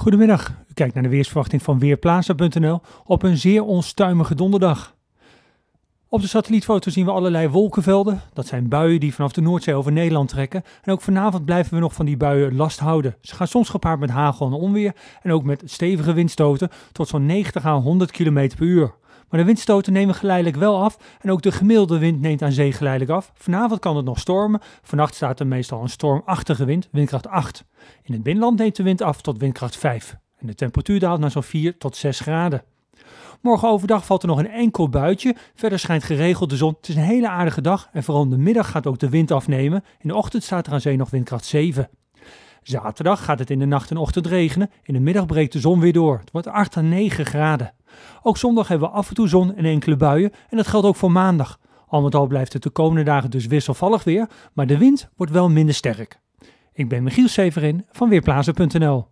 Goedemiddag, u kijkt naar de weersverwachting van Weerplaza.nl op een zeer onstuimige donderdag. Op de satellietfoto zien we allerlei wolkenvelden. Dat zijn buien die vanaf de Noordzee over Nederland trekken. En ook vanavond blijven we nog van die buien last houden. Ze gaan soms gepaard met hagel en onweer en ook met stevige windstoten tot zo'n 90 à 100 km per uur. Maar de windstoten nemen geleidelijk wel af en ook de gemiddelde wind neemt aan zee geleidelijk af. Vanavond kan het nog stormen, vannacht staat er meestal een stormachtige wind, windkracht 8. In het binnenland neemt de wind af tot windkracht 5 en de temperatuur daalt naar zo'n 4 tot 6 graden. Morgen overdag valt er nog een enkel buitje. Verder schijnt geregeld de zon. Het is een hele aardige dag en vooral in de middag gaat ook de wind afnemen. In de ochtend staat er aan zee nog windkracht 7. Zaterdag gaat het in de nacht en ochtend regenen. In de middag breekt de zon weer door. Het wordt 8 à 9 graden. Ook zondag hebben we af en toe zon en enkele buien en dat geldt ook voor maandag. Al met al blijft het de komende dagen dus wisselvallig weer, maar de wind wordt wel minder sterk. Ik ben Michiel Severin van Weerplaatsen.nl.